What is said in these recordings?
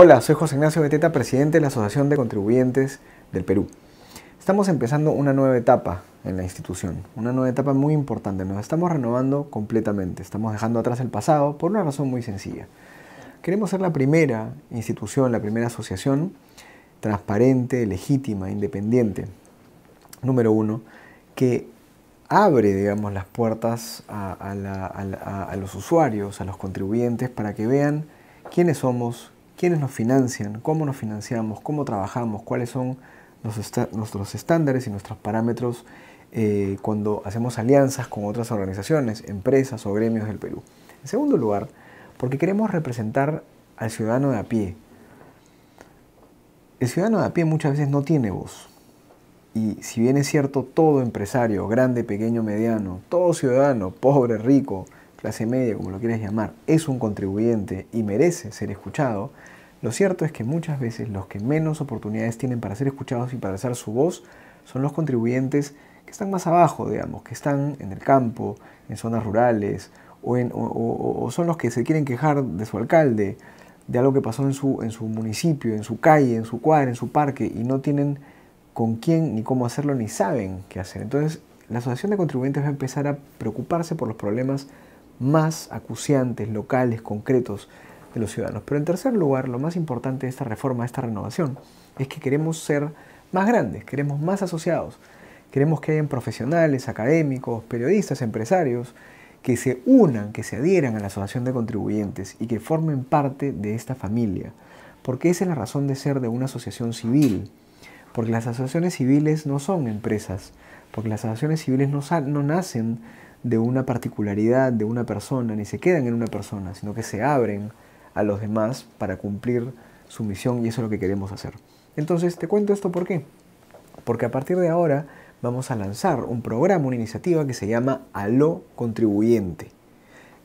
Hola, soy José Ignacio Beteta, presidente de la Asociación de Contribuyentes del Perú. Estamos empezando una nueva etapa en la institución, una nueva etapa muy importante. Nos estamos renovando completamente, estamos dejando atrás el pasado por una razón muy sencilla. Queremos ser la primera institución, la primera asociación transparente, legítima, independiente, número uno, que abre, digamos, las puertas a, a los usuarios, a los contribuyentes, para que vean quiénes somos, quiénes nos financian, cómo nos financiamos, cómo trabajamos, cuáles son nuestros estándares y nuestros parámetros eh, cuando hacemos alianzas con otras organizaciones, empresas o gremios del Perú. En segundo lugar, porque queremos representar al ciudadano de a pie. El ciudadano de a pie muchas veces no tiene voz. Y si bien es cierto, todo empresario, grande, pequeño, mediano, todo ciudadano, pobre, rico, clase media, como lo quieras llamar, es un contribuyente y merece ser escuchado, lo cierto es que muchas veces los que menos oportunidades tienen para ser escuchados y para hacer su voz son los contribuyentes que están más abajo, digamos, que están en el campo, en zonas rurales, o, son los que se quieren quejar de su alcalde, de algo que pasó en su, en su municipio, en su calle, en su cuadra, en su parque, y no tienen con quién ni cómo hacerlo, ni saben qué hacer. Entonces, la Asociación de Contribuyentes va a empezar a preocuparse por los problemas más acuciantes, locales, concretos de los ciudadanos. Pero en tercer lugar, lo más importante de esta reforma, de esta renovación, es que queremos ser más grandes, queremos más asociados, queremos que hayan profesionales, académicos, periodistas, empresarios, que se unan, que se adhieran a la Asociación de Contribuyentes y que formen parte de esta familia, porque esa es la razón de ser de una asociación civil, porque las asociaciones civiles no son empresas, porque las asociaciones civiles no, no nacen de una particularidad de una persona, ni se quedan en una persona, sino que se abren a los demás para cumplir su misión y eso es lo que queremos hacer. Entonces, te cuento esto por qué. Porque a partir de ahora vamos a lanzar un programa, una iniciativa que se llama Aló Contribuyente.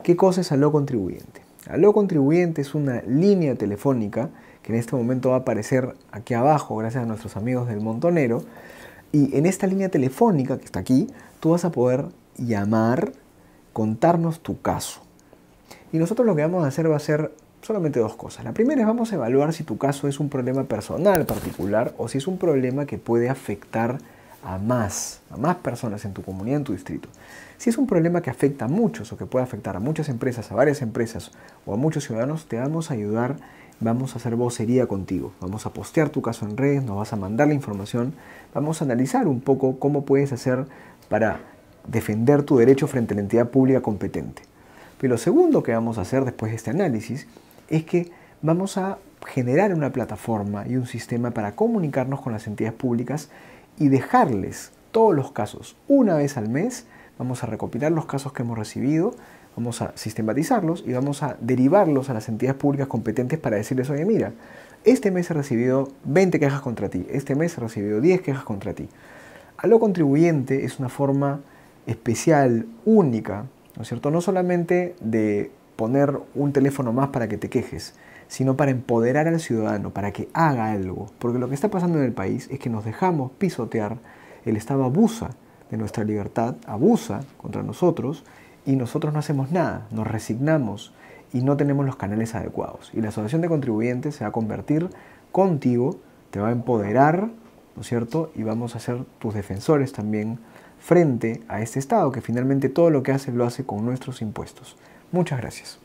¿Qué cosa es Aló Contribuyente? Aló Contribuyente es una línea telefónica que en este momento va a aparecer aquí abajo gracias a nuestros amigos del Montonero. Y en esta línea telefónica que está aquí, tú vas a poder llamar, contarnos tu caso. Y nosotros lo que vamos a hacer va a ser solamente dos cosas. La primera es vamos a evaluar si tu caso es un problema personal particular o si es un problema que puede afectar a más, a más personas en tu comunidad, en tu distrito. Si es un problema que afecta a muchos o que puede afectar a muchas empresas, a varias empresas o a muchos ciudadanos, te vamos a ayudar, vamos a hacer vocería contigo, vamos a postear tu caso en redes, nos vas a mandar la información, vamos a analizar un poco cómo puedes hacer para defender tu derecho frente a la entidad pública competente. Pero lo segundo que vamos a hacer después de este análisis es que vamos a generar una plataforma y un sistema para comunicarnos con las entidades públicas y dejarles todos los casos una vez al mes. Vamos a recopilar los casos que hemos recibido, vamos a sistematizarlos y vamos a derivarlos a las entidades públicas competentes para decirles, oye, mira, este mes he recibido 20 quejas contra ti, este mes he recibido 10 quejas contra ti. A lo contribuyente es una forma especial, única, ¿no es cierto? No solamente de poner un teléfono más para que te quejes, sino para empoderar al ciudadano, para que haga algo. Porque lo que está pasando en el país es que nos dejamos pisotear, el Estado abusa de nuestra libertad, abusa contra nosotros y nosotros no hacemos nada, nos resignamos y no tenemos los canales adecuados. Y la Asociación de Contribuyentes se va a convertir contigo, te va a empoderar ¿no es cierto? Y vamos a ser tus defensores también frente a este Estado, que finalmente todo lo que hace lo hace con nuestros impuestos. Muchas gracias.